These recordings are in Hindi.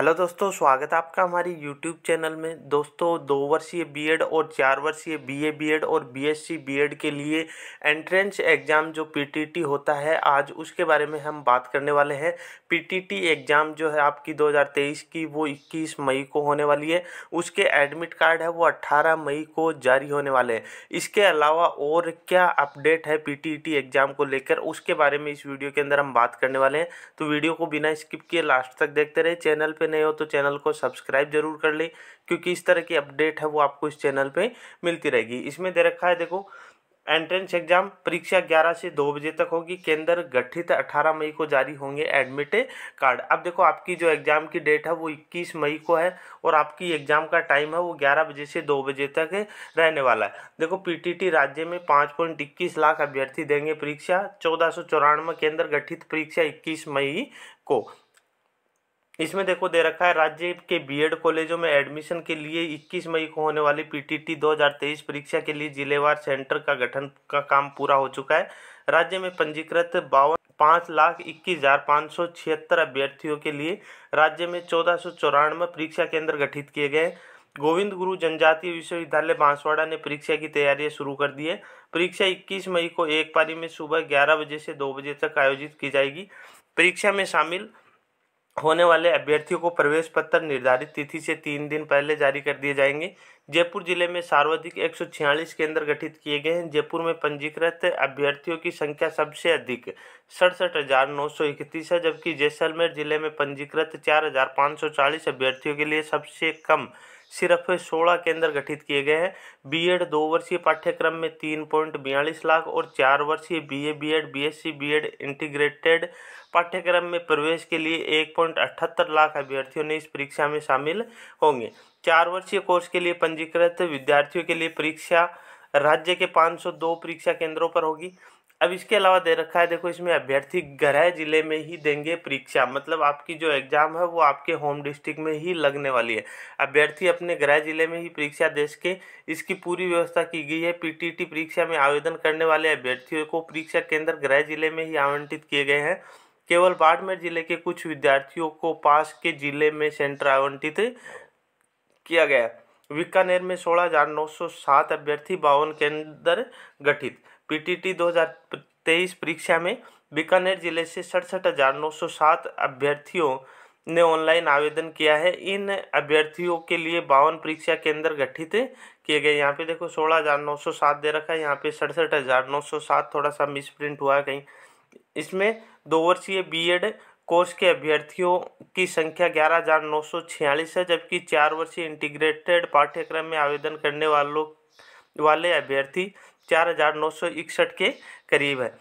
हेलो दोस्तों स्वागत है आपका हमारी यूट्यूब चैनल में दोस्तों दो वर्षीय बीएड और चार वर्षीय बीए बीएड और बीएससी बीएड के लिए एंट्रेंस एग्ज़ाम जो पीटीटी होता है आज उसके बारे में हम बात करने वाले हैं पीटीटी एग्ज़ाम जो है आपकी 2023 की वो 21 मई को होने वाली है उसके एडमिट कार्ड है वो अट्ठारह मई को जारी होने वाले हैं इसके अलावा और क्या अपडेट है पी एग्ज़ाम को लेकर उसके बारे में इस वीडियो के अंदर हम बात करने वाले हैं तो वीडियो को बिना स्किप किए लास्ट तक देखते रहे चैनल पर नए हो तो चैनल को सब्सक्राइब जरूर कर ले क्योंकि इस तरह की अपडेट है वो आपको इस चैनल पे मिलती रहेगी इसमें दे रखा है देखो एंट्रेंस एग्जाम परीक्षा 11 से 2 बजे तक होगी केंद्र गठित 18 मई को जारी होंगे एडमिट कार्ड अब देखो आपकी जो एग्ज़ाम की डेट है वो 21 मई को है और आपकी एग्ज़ाम का टाइम है वो 11 बजे से 2 बजे तक रहने वाला है देखो पीटीटी राज्य में पाँच पॉइंट इक्कीस लाख अभ्यर्थी देंगे परीक्षा चौदह सौ केंद्र गठित परीक्षा इक्कीस मई को इसमें देखो दे रखा है राज्य के बीएड कॉलेजों में एडमिशन के लिए 21 मई को होने वाली पीटीटी 2023 परीक्षा के लिए जिलेवार सेंटर का गठन का काम पूरा हो चुका है राज्य में पंजीकृत बावन पाँच लाख इक्कीस हजार पाँच सौ छिहत्तर अभ्यर्थियों के लिए राज्य में चौदह सौ चौरानवे परीक्षा केंद्र गठित किए गए गोविंद गुरु जनजातीय विश्वविद्यालय बांसवाड़ा ने परीक्षा की तैयारियां शुरू कर दी है परीक्षा 21 मई को एक पारी में सुबह 11 बजे से 2 बजे तक आयोजित की जाएगी परीक्षा में शामिल होने वाले अभ्यर्थियों को प्रवेश पत्र निर्धारित तिथि से तीन दिन पहले जारी कर दिए जाएंगे जयपुर जिले में सर्वाधिक एक केंद्र गठित किए गए हैं जयपुर में पंजीकृत अभ्यर्थियों की संख्या सबसे अधिक सड़सठ हजार नौ सौ इकतीस है जबकि जैसलमेर जिले में पंजीकृत चार हजार पाँच सौ चालीस अभ्यर्थियों के लिए सबसे कम सिर्फ सोलह केंद्र गठित किए गए हैं बीएड दो वर्षीय पाठ्यक्रम में तीन पॉइंट बयालीस लाख और चार वर्षीय BA BEd BSc BEd integrated पाठ्यक्रम में प्रवेश के लिए एक पॉइंट अठहत्तर लाख अभ्यर्थियों ने इस परीक्षा में शामिल होंगे चार वर्षीय कोर्स के लिए पंजीकृत विद्यार्थियों के लिए परीक्षा राज्य के दो परीक्षा केंद्रों पर होगी अब इसके अलावा दे रखा है देखो इसमें अभ्यर्थी गृह जिले में ही देंगे परीक्षा मतलब आपकी जो एग्ज़ाम है वो आपके होम डिस्ट्रिक्ट में ही लगने वाली है अभ्यर्थी अपने गृह जिले में ही परीक्षा दे सके इसकी पूरी व्यवस्था की गई है पीटीटी परीक्षा में आवेदन करने वाले अभ्यर्थियों को परीक्षा केंद्र गृह जिले में ही आवंटित किए गए हैं केवल बाड़मेर जिले के कुछ विद्यार्थियों को पास के जिले में सेंटर आवंटित किया गया बीकानेर में सोलह हजार नौ सौ सात अभ्यर्थी बावन केंद्र गठित पीटीटी 2023 परीक्षा में बीकानेर जिले से सड़सठ अभ्यर्थियों ने ऑनलाइन आवेदन किया है इन अभ्यर्थियों के लिए बावन परीक्षा केंद्र गठित किए गए यहाँ पे देखो सोलह हज़ार नौ सौ सात दे रखा है यहाँ पे सड़सठ हज़ार नौ सौ सात थोड़ा सा मिस प्रिंट हुआ कहीं इसमें दो वर्षीय बीएड कोर्स के अभ्यर्थियों की संख्या ग्यारह हज़ार नौ सौ छियालीस है जबकि चार वर्षीय इंटीग्रेटेड पाठ्यक्रम में आवेदन करने वालों वाले अभ्यर्थी चार हज़ार नौ सौ इकसठ के करीब है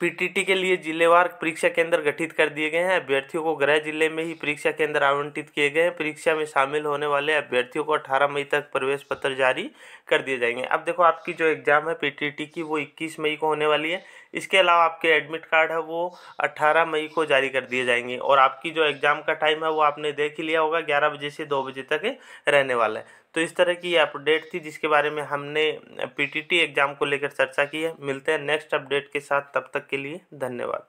पीटीटी के लिए जिलेवार परीक्षा केंद्र गठित कर दिए गए हैं अभ्यर्थियों को गृह जिले में ही परीक्षा केंद्र आवंटित किए गए हैं परीक्षा में शामिल होने वाले अभ्यर्थियों को 18 मई तक प्रवेश पत्र जारी कर दिए जाएंगे अब देखो आपकी जो एग्ज़ाम है पीटीटी की वो 21 मई को होने वाली है इसके अलावा आपके एडमिट कार्ड है वो अट्ठारह मई को जारी कर दिए जाएंगे और आपकी जो एग्ज़ाम का टाइम है वो आपने देख ही लिया होगा ग्यारह बजे से दो बजे तक रहने वाला है तो इस तरह की अपडेट थी जिसके बारे में हमने पीटीटी एग्ज़ाम को लेकर चर्चा की है मिलते हैं नेक्स्ट अपडेट के साथ तब तक के लिए धन्यवाद